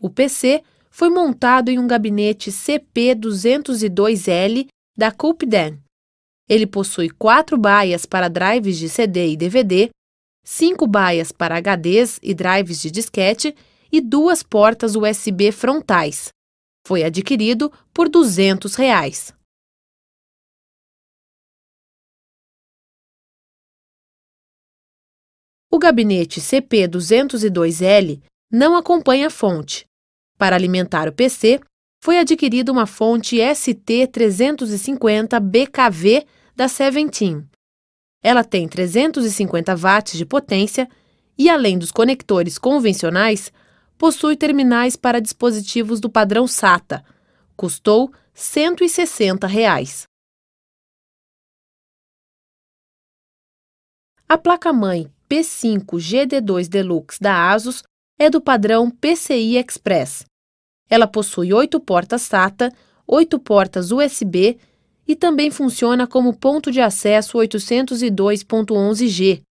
O PC foi montado em um gabinete CP202L da Coolpden. Ele possui quatro baias para drives de CD e DVD, cinco baias para HDs e drives de disquete e duas portas USB frontais. Foi adquirido por R$ 200. Reais. O gabinete CP202L não acompanha a fonte. Para alimentar o PC, foi adquirida uma fonte ST350 BKV da Seventeen. Ela tem 350 watts de potência e, além dos conectores convencionais, possui terminais para dispositivos do padrão SATA. Custou R$ 160. Reais. A placa-mãe P5 GD2 Deluxe da ASUS é do padrão PCI Express. Ela possui oito portas SATA, oito portas USB e também funciona como ponto de acesso 802.11G.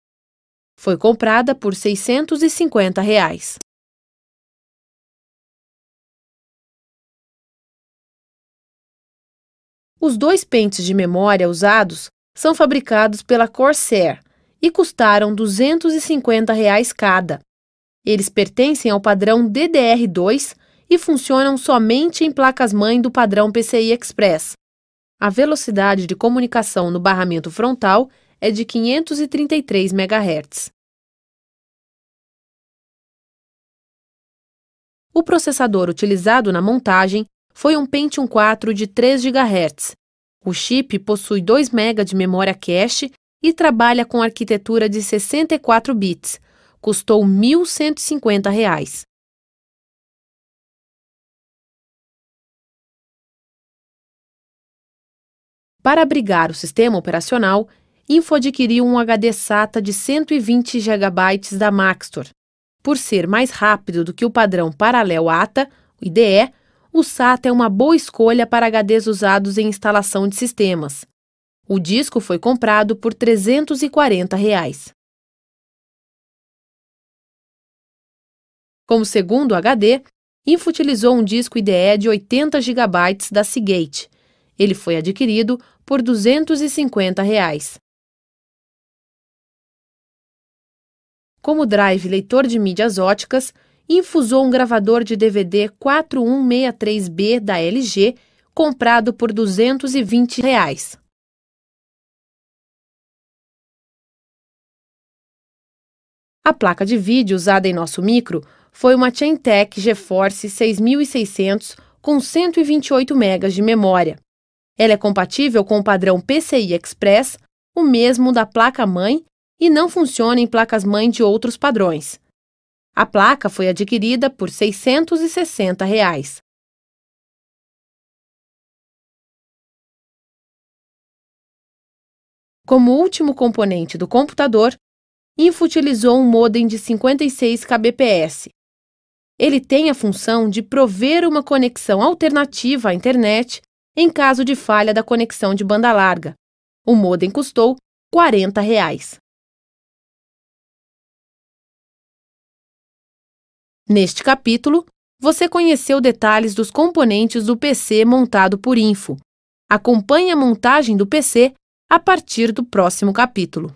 Foi comprada por R$ 650. Reais. Os dois pentes de memória usados são fabricados pela Corsair e custaram R$ 250 reais cada. Eles pertencem ao padrão DDR2 e funcionam somente em placas-mãe do padrão PCI Express. A velocidade de comunicação no barramento frontal é de 533 MHz. O processador utilizado na montagem foi um Pentium 4 de 3 GHz. O chip possui 2 MB de memória cache e trabalha com arquitetura de 64 bits, custou R$ 1.150. Para abrigar o sistema operacional, Info adquiriu um HD SATA de 120 GB da Maxtor. Por ser mais rápido do que o padrão paralelo ATA, o IDE, o SATA é uma boa escolha para HDs usados em instalação de sistemas. O disco foi comprado por R$ 340. Reais. Como segundo HD, Info utilizou um disco IDE de 80 GB da Seagate. Ele foi adquirido por R$ 250. Reais. Como drive leitor de mídias óticas, infusou um gravador de DVD 4163B da LG, comprado por R$ 220. Reais. A placa de vídeo usada em nosso micro foi uma Chaintech GeForce 6600 com 128 MB de memória. Ela é compatível com o padrão PCI Express, o mesmo da placa-mãe, e não funciona em placas-mãe de outros padrões. A placa foi adquirida por R$ 660. Reais. Como último componente do computador, Infutilizou um modem de 56 kbps, ele tem a função de prover uma conexão alternativa à internet em caso de falha da conexão de banda larga. O modem custou R$ 40. Reais. Neste capítulo, você conheceu detalhes dos componentes do PC montado por Info. Acompanhe a montagem do PC a partir do próximo capítulo.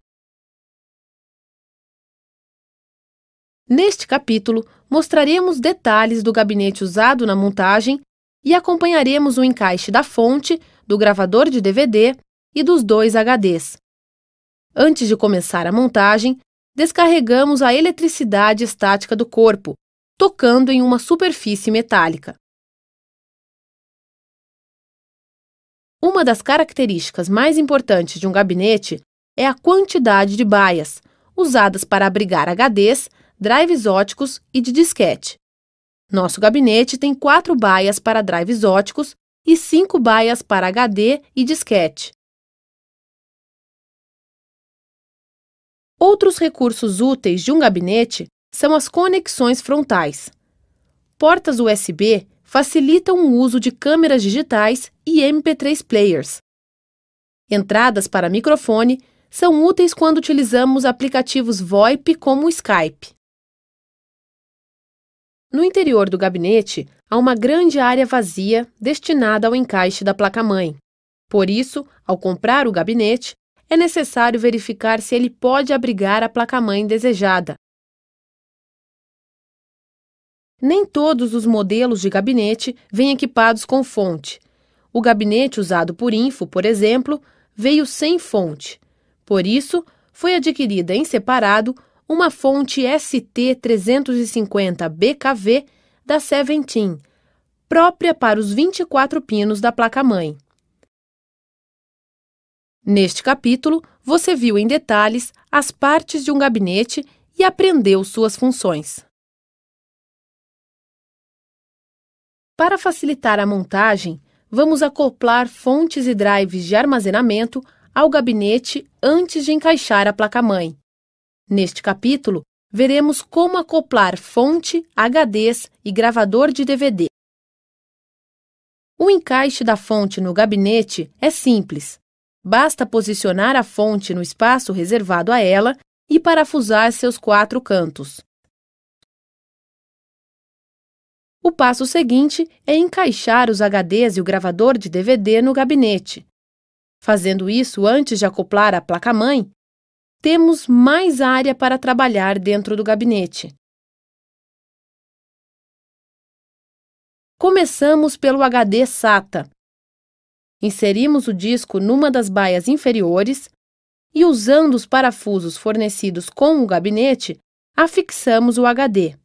Neste capítulo, mostraremos detalhes do gabinete usado na montagem e acompanharemos o encaixe da fonte, do gravador de DVD e dos dois HDs. Antes de começar a montagem, descarregamos a eletricidade estática do corpo, tocando em uma superfície metálica. Uma das características mais importantes de um gabinete é a quantidade de baias, usadas para abrigar HDs drives óticos e de disquete. Nosso gabinete tem quatro baias para drives óticos e cinco baias para HD e disquete. Outros recursos úteis de um gabinete são as conexões frontais. Portas USB facilitam o uso de câmeras digitais e MP3 players. Entradas para microfone são úteis quando utilizamos aplicativos VoIP como o Skype. No interior do gabinete, há uma grande área vazia destinada ao encaixe da placa-mãe. Por isso, ao comprar o gabinete, é necessário verificar se ele pode abrigar a placa-mãe desejada. Nem todos os modelos de gabinete vêm equipados com fonte. O gabinete usado por Info, por exemplo, veio sem fonte. Por isso, foi adquirida em separado uma fonte ST350BKV da Seventeen, própria para os 24 pinos da placa-mãe. Neste capítulo, você viu em detalhes as partes de um gabinete e aprendeu suas funções. Para facilitar a montagem, vamos acoplar fontes e drives de armazenamento ao gabinete antes de encaixar a placa-mãe. Neste capítulo, veremos como acoplar fonte, HDs e gravador de DVD. O encaixe da fonte no gabinete é simples. Basta posicionar a fonte no espaço reservado a ela e parafusar seus quatro cantos. O passo seguinte é encaixar os HDs e o gravador de DVD no gabinete. Fazendo isso antes de acoplar a placa-mãe, temos mais área para trabalhar dentro do gabinete. Começamos pelo HD SATA. Inserimos o disco numa das baias inferiores e, usando os parafusos fornecidos com o gabinete, afixamos o HD.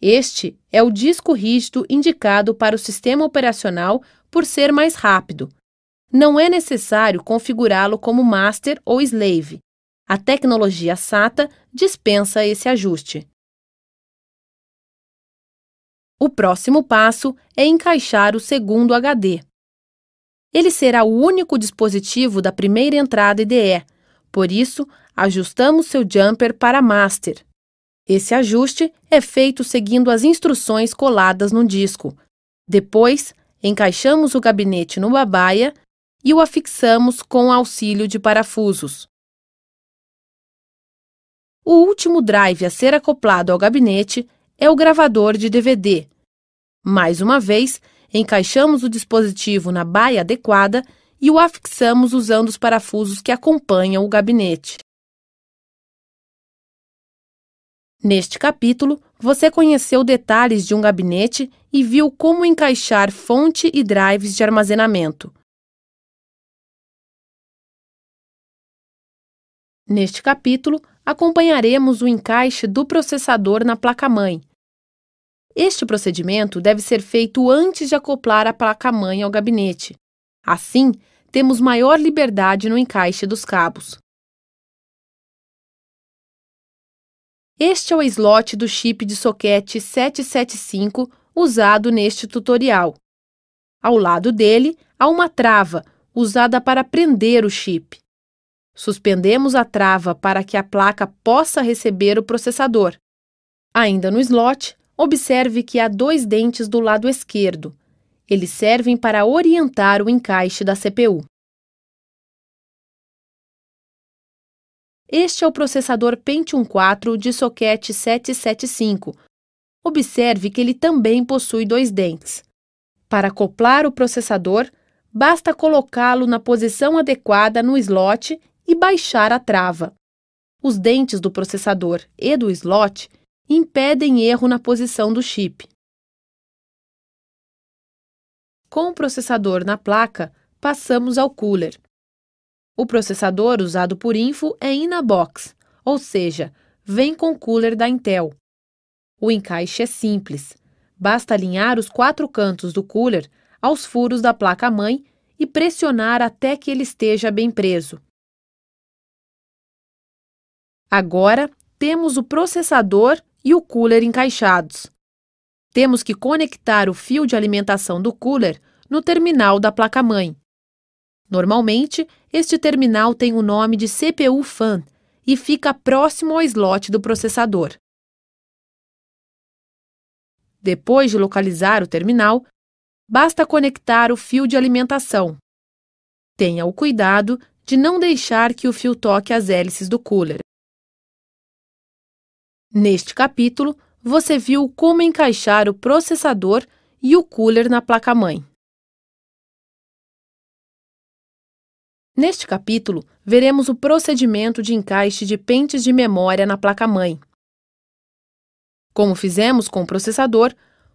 Este é o disco rígido indicado para o sistema operacional por ser mais rápido. Não é necessário configurá-lo como master ou slave. A tecnologia SATA dispensa esse ajuste. O próximo passo é encaixar o segundo HD. Ele será o único dispositivo da primeira entrada IDE, por isso, ajustamos seu jumper para master. Esse ajuste é feito seguindo as instruções coladas no disco. Depois, encaixamos o gabinete no babaia e o afixamos com auxílio de parafusos. O último drive a ser acoplado ao gabinete é o gravador de DVD. Mais uma vez, encaixamos o dispositivo na baia adequada e o afixamos usando os parafusos que acompanham o gabinete. Neste capítulo, você conheceu detalhes de um gabinete e viu como encaixar fonte e drives de armazenamento. Neste capítulo, acompanharemos o encaixe do processador na placa-mãe. Este procedimento deve ser feito antes de acoplar a placa-mãe ao gabinete. Assim, temos maior liberdade no encaixe dos cabos. Este é o slot do chip de soquete 775 usado neste tutorial. Ao lado dele há uma trava usada para prender o chip. Suspendemos a trava para que a placa possa receber o processador. Ainda no slot, observe que há dois dentes do lado esquerdo. Eles servem para orientar o encaixe da CPU. Este é o processador Pentium 4 de soquete 775. Observe que ele também possui dois dentes. Para acoplar o processador, basta colocá-lo na posição adequada no slot e baixar a trava. Os dentes do processador e do slot impedem erro na posição do chip. Com o processador na placa, passamos ao cooler. O processador usado por Info é in-a-box, ou seja, vem com o cooler da Intel. O encaixe é simples. Basta alinhar os quatro cantos do cooler aos furos da placa-mãe e pressionar até que ele esteja bem preso. Agora, temos o processador e o cooler encaixados. Temos que conectar o fio de alimentação do cooler no terminal da placa-mãe. Normalmente, este terminal tem o nome de CPU FAN e fica próximo ao slot do processador. Depois de localizar o terminal, basta conectar o fio de alimentação. Tenha o cuidado de não deixar que o fio toque as hélices do cooler. Neste capítulo, você viu como encaixar o processador e o cooler na placa-mãe. Neste capítulo, veremos o procedimento de encaixe de pentes de memória na placa-mãe. Como fizemos com o processador,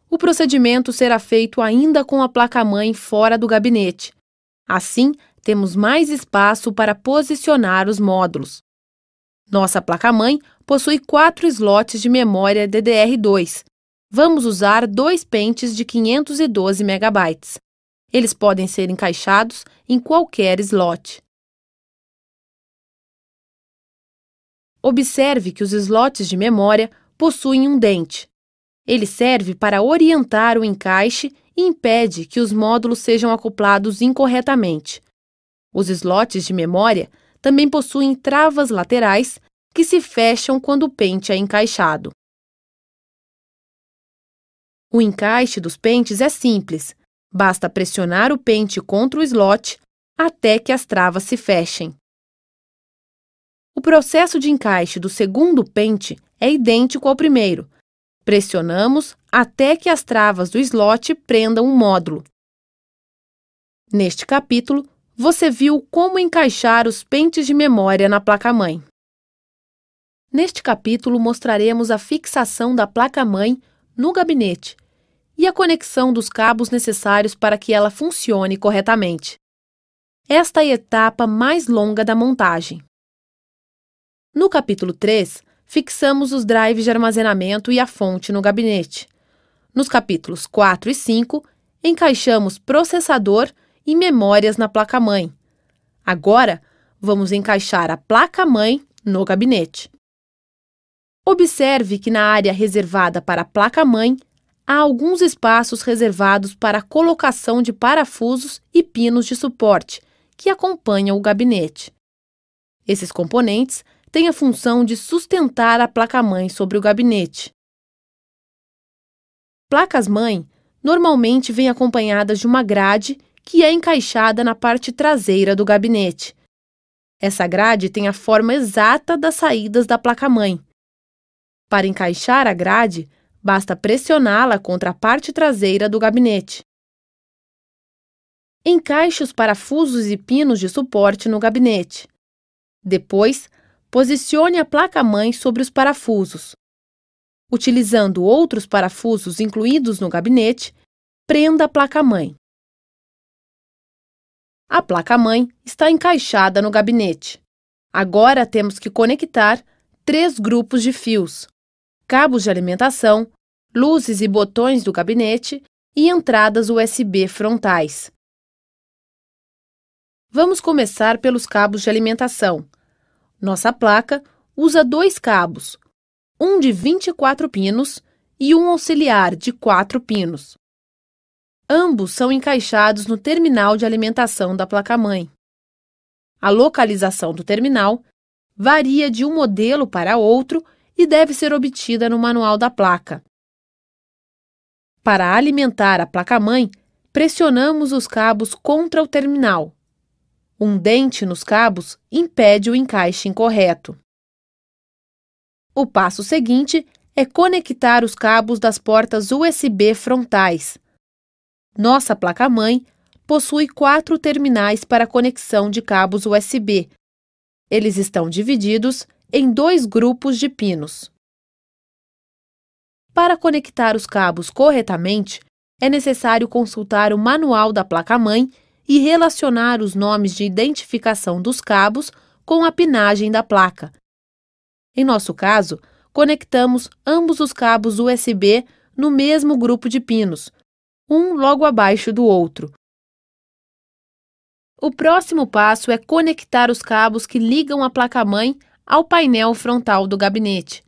o procedimento será feito ainda com a placa-mãe fora do gabinete. Assim, temos mais espaço para posicionar os módulos. Nossa placa-mãe possui quatro slots de memória DDR2. Vamos usar dois pentes de 512 MB. Eles podem ser encaixados em qualquer slot. Observe que os slots de memória possuem um dente. Ele serve para orientar o encaixe e impede que os módulos sejam acoplados incorretamente. Os slots de memória também possuem travas laterais que se fecham quando o pente é encaixado. O encaixe dos pentes é simples. Basta pressionar o pente contra o slot até que as travas se fechem. O processo de encaixe do segundo pente é idêntico ao primeiro. Pressionamos até que as travas do slot prendam o módulo. Neste capítulo, você viu como encaixar os pentes de memória na placa-mãe. Neste capítulo, mostraremos a fixação da placa-mãe no gabinete e a conexão dos cabos necessários para que ela funcione corretamente. Esta é a etapa mais longa da montagem. No capítulo 3, fixamos os drives de armazenamento e a fonte no gabinete. Nos capítulos 4 e 5, encaixamos processador e memórias na placa-mãe. Agora, vamos encaixar a placa-mãe no gabinete. Observe que na área reservada para a placa-mãe há alguns espaços reservados para a colocação de parafusos e pinos de suporte que acompanham o gabinete. Esses componentes têm a função de sustentar a placa-mãe sobre o gabinete. Placas-mãe normalmente vêm acompanhadas de uma grade que é encaixada na parte traseira do gabinete. Essa grade tem a forma exata das saídas da placa-mãe para encaixar a grade, basta pressioná-la contra a parte traseira do gabinete. Encaixe os parafusos e pinos de suporte no gabinete. Depois, posicione a placa-mãe sobre os parafusos. Utilizando outros parafusos incluídos no gabinete, prenda a placa-mãe. A placa-mãe está encaixada no gabinete. Agora temos que conectar três grupos de fios cabos de alimentação, luzes e botões do gabinete e entradas USB frontais. Vamos começar pelos cabos de alimentação. Nossa placa usa dois cabos, um de 24 pinos e um auxiliar de 4 pinos. Ambos são encaixados no terminal de alimentação da placa-mãe. A localização do terminal varia de um modelo para outro e deve ser obtida no manual da placa. Para alimentar a placa-mãe, pressionamos os cabos contra o terminal. Um dente nos cabos impede o encaixe incorreto. O passo seguinte é conectar os cabos das portas USB frontais. Nossa placa-mãe possui quatro terminais para conexão de cabos USB. Eles estão divididos em dois grupos de pinos. Para conectar os cabos corretamente, é necessário consultar o manual da placa-mãe e relacionar os nomes de identificação dos cabos com a pinagem da placa. Em nosso caso, conectamos ambos os cabos USB no mesmo grupo de pinos, um logo abaixo do outro. O próximo passo é conectar os cabos que ligam a placa-mãe ao painel frontal do gabinete.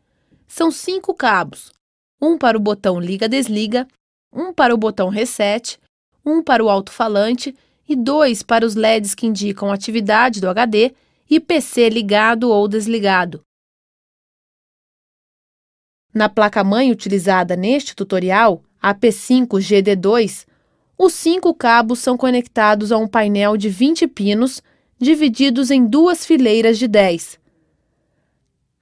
São cinco cabos: um para o botão liga-desliga, um para o botão reset, um para o alto-falante e dois para os LEDs que indicam atividade do HD e PC ligado ou desligado. Na placa-mãe utilizada neste tutorial, a P5GD2, os cinco cabos são conectados a um painel de 20 pinos divididos em duas fileiras de 10.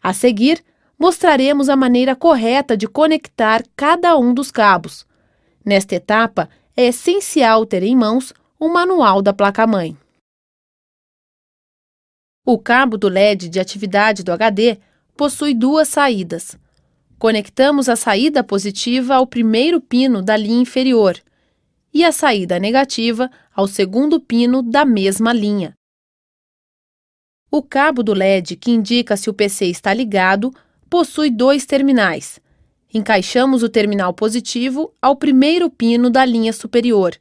A seguir, mostraremos a maneira correta de conectar cada um dos cabos. Nesta etapa, é essencial ter em mãos o manual da placa-mãe. O cabo do LED de atividade do HD possui duas saídas. Conectamos a saída positiva ao primeiro pino da linha inferior e a saída negativa ao segundo pino da mesma linha. O cabo do LED, que indica se o PC está ligado, possui dois terminais. Encaixamos o terminal positivo ao primeiro pino da linha superior.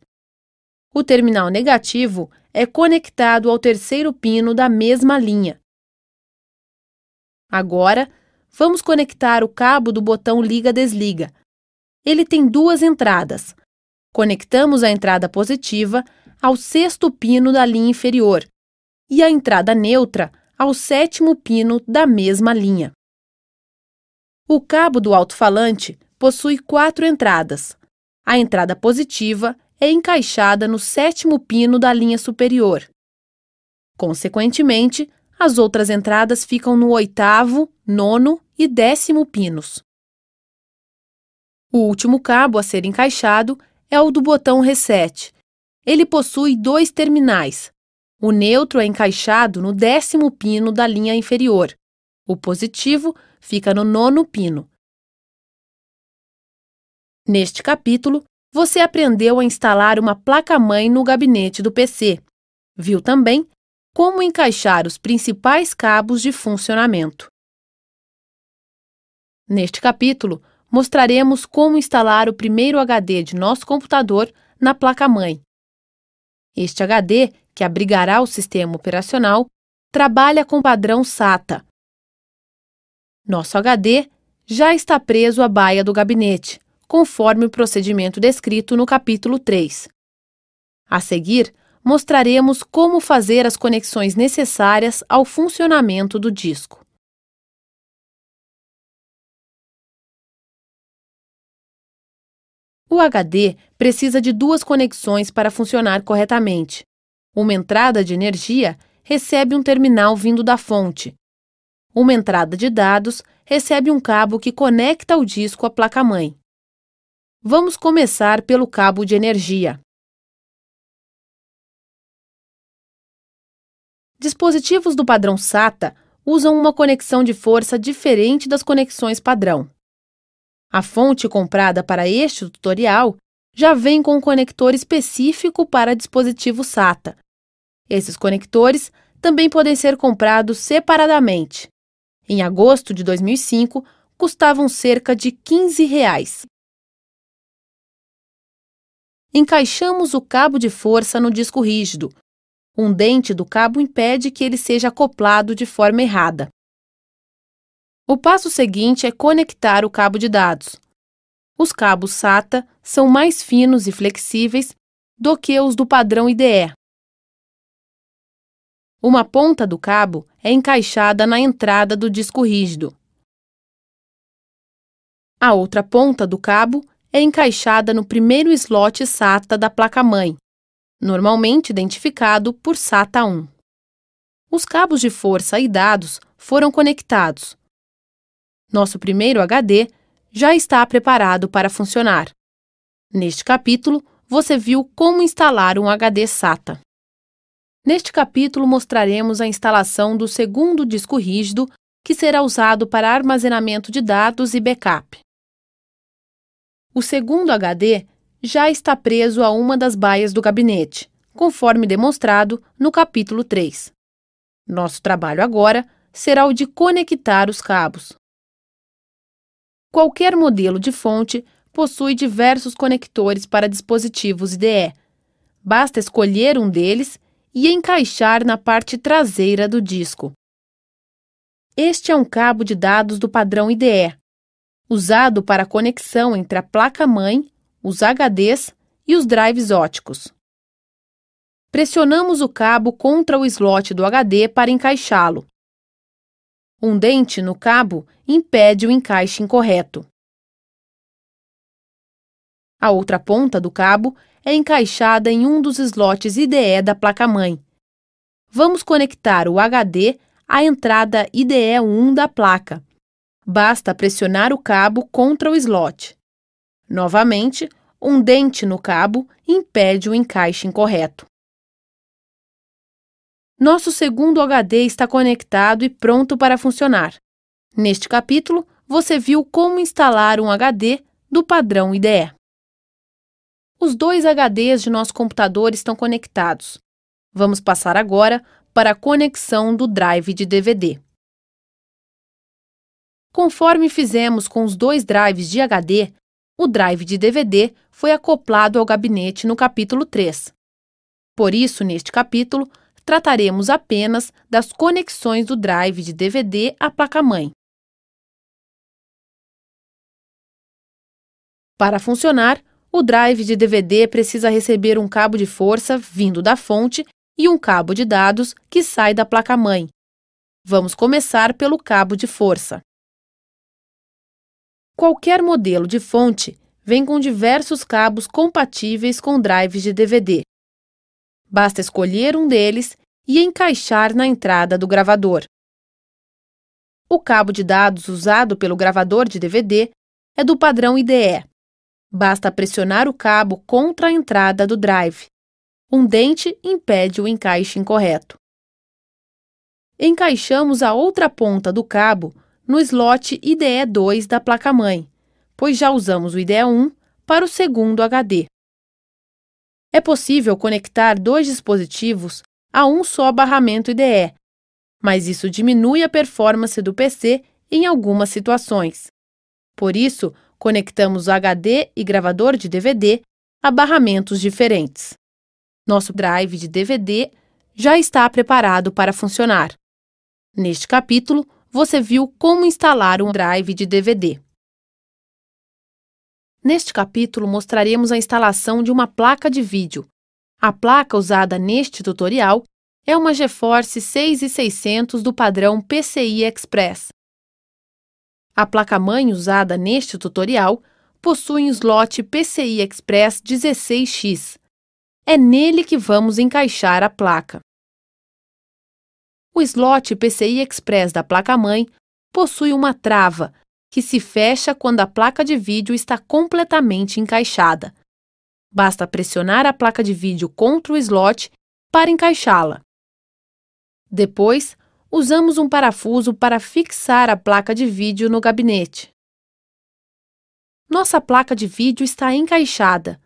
O terminal negativo é conectado ao terceiro pino da mesma linha. Agora, vamos conectar o cabo do botão liga-desliga. Ele tem duas entradas. Conectamos a entrada positiva ao sexto pino da linha inferior e a entrada neutra ao sétimo pino da mesma linha. O cabo do alto-falante possui quatro entradas. A entrada positiva é encaixada no sétimo pino da linha superior. Consequentemente, as outras entradas ficam no oitavo, nono e décimo pinos. O último cabo a ser encaixado é o do botão reset. Ele possui dois terminais, o neutro é encaixado no décimo pino da linha inferior. O positivo fica no nono pino. Neste capítulo, você aprendeu a instalar uma placa-mãe no gabinete do PC. Viu também como encaixar os principais cabos de funcionamento. Neste capítulo, mostraremos como instalar o primeiro HD de nosso computador na placa-mãe. Este HD que abrigará o sistema operacional, trabalha com padrão SATA. Nosso HD já está preso à baia do gabinete, conforme o procedimento descrito no capítulo 3. A seguir, mostraremos como fazer as conexões necessárias ao funcionamento do disco. O HD precisa de duas conexões para funcionar corretamente: uma entrada de energia recebe um terminal vindo da fonte. Uma entrada de dados recebe um cabo que conecta o disco à placa-mãe. Vamos começar pelo cabo de energia. Dispositivos do padrão SATA usam uma conexão de força diferente das conexões padrão. A fonte comprada para este tutorial já vem com um conector específico para dispositivo SATA, esses conectores também podem ser comprados separadamente. Em agosto de 2005, custavam cerca de 15 reais. Encaixamos o cabo de força no disco rígido. Um dente do cabo impede que ele seja acoplado de forma errada. O passo seguinte é conectar o cabo de dados. Os cabos SATA são mais finos e flexíveis do que os do padrão IDE, uma ponta do cabo é encaixada na entrada do disco rígido. A outra ponta do cabo é encaixada no primeiro slot SATA da placa-mãe, normalmente identificado por SATA 1. Os cabos de força e dados foram conectados. Nosso primeiro HD já está preparado para funcionar. Neste capítulo, você viu como instalar um HD SATA. Neste capítulo, mostraremos a instalação do segundo disco rígido, que será usado para armazenamento de dados e backup. O segundo HD já está preso a uma das baias do gabinete, conforme demonstrado no capítulo 3. Nosso trabalho agora será o de conectar os cabos. Qualquer modelo de fonte possui diversos conectores para dispositivos IDE. Basta escolher um deles e encaixar na parte traseira do disco. Este é um cabo de dados do padrão IDE, usado para a conexão entre a placa-mãe, os HDs e os drives óticos. Pressionamos o cabo contra o slot do HD para encaixá-lo. Um dente no cabo impede o encaixe incorreto. A outra ponta do cabo é encaixada em um dos slots IDE da placa-mãe. Vamos conectar o HD à entrada IDE1 da placa. Basta pressionar o cabo contra o slot. Novamente, um dente no cabo impede o encaixe incorreto. Nosso segundo HD está conectado e pronto para funcionar. Neste capítulo, você viu como instalar um HD do padrão IDE. Os dois HDs de nosso computador estão conectados. Vamos passar agora para a conexão do drive de DVD. Conforme fizemos com os dois drives de HD, o drive de DVD foi acoplado ao gabinete no capítulo 3. Por isso, neste capítulo, trataremos apenas das conexões do drive de DVD à placa-mãe. Para funcionar, o drive de DVD precisa receber um cabo de força vindo da fonte e um cabo de dados que sai da placa-mãe. Vamos começar pelo cabo de força. Qualquer modelo de fonte vem com diversos cabos compatíveis com drives de DVD. Basta escolher um deles e encaixar na entrada do gravador. O cabo de dados usado pelo gravador de DVD é do padrão IDE, Basta pressionar o cabo contra a entrada do drive. Um dente impede o encaixe incorreto. Encaixamos a outra ponta do cabo no slot IDE2 da placa-mãe, pois já usamos o IDE1 para o segundo HD. É possível conectar dois dispositivos a um só barramento IDE, mas isso diminui a performance do PC em algumas situações. Por isso, Conectamos HD e gravador de DVD a barramentos diferentes. Nosso drive de DVD já está preparado para funcionar. Neste capítulo, você viu como instalar um drive de DVD. Neste capítulo, mostraremos a instalação de uma placa de vídeo. A placa usada neste tutorial é uma GeForce 6600 do padrão PCI Express. A placa-mãe usada neste tutorial possui um slot PCI Express 16X. É nele que vamos encaixar a placa. O slot PCI Express da placa-mãe possui uma trava que se fecha quando a placa de vídeo está completamente encaixada. Basta pressionar a placa de vídeo contra o slot para encaixá-la. Depois, usamos um parafuso para fixar a placa de vídeo no gabinete. Nossa placa de vídeo está encaixada.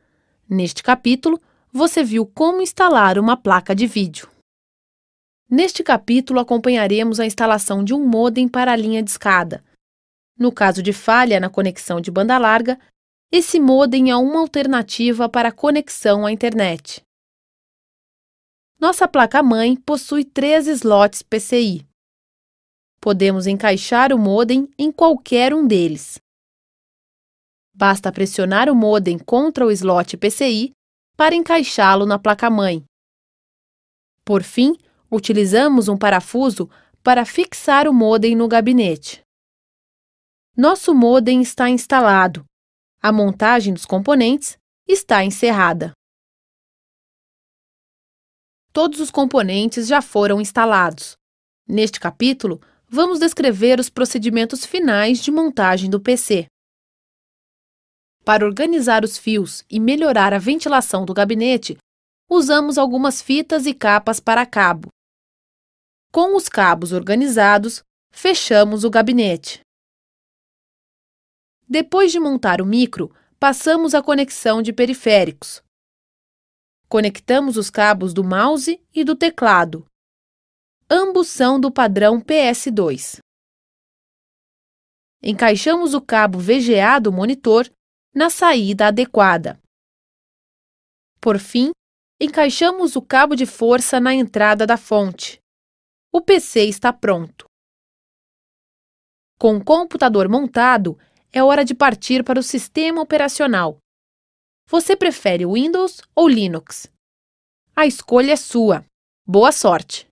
Neste capítulo, você viu como instalar uma placa de vídeo. Neste capítulo, acompanharemos a instalação de um modem para a linha de escada. No caso de falha na conexão de banda larga, esse modem é uma alternativa para a conexão à internet. Nossa placa-mãe possui três slots PCI. Podemos encaixar o modem em qualquer um deles. Basta pressionar o modem contra o slot PCI para encaixá-lo na placa-mãe. Por fim, utilizamos um parafuso para fixar o modem no gabinete. Nosso modem está instalado. A montagem dos componentes está encerrada todos os componentes já foram instalados. Neste capítulo, vamos descrever os procedimentos finais de montagem do PC. Para organizar os fios e melhorar a ventilação do gabinete, usamos algumas fitas e capas para cabo. Com os cabos organizados, fechamos o gabinete. Depois de montar o micro, passamos a conexão de periféricos. Conectamos os cabos do mouse e do teclado. Ambos são do padrão PS2. Encaixamos o cabo VGA do monitor na saída adequada. Por fim, encaixamos o cabo de força na entrada da fonte. O PC está pronto. Com o computador montado, é hora de partir para o sistema operacional você prefere Windows ou Linux? A escolha é sua. Boa sorte!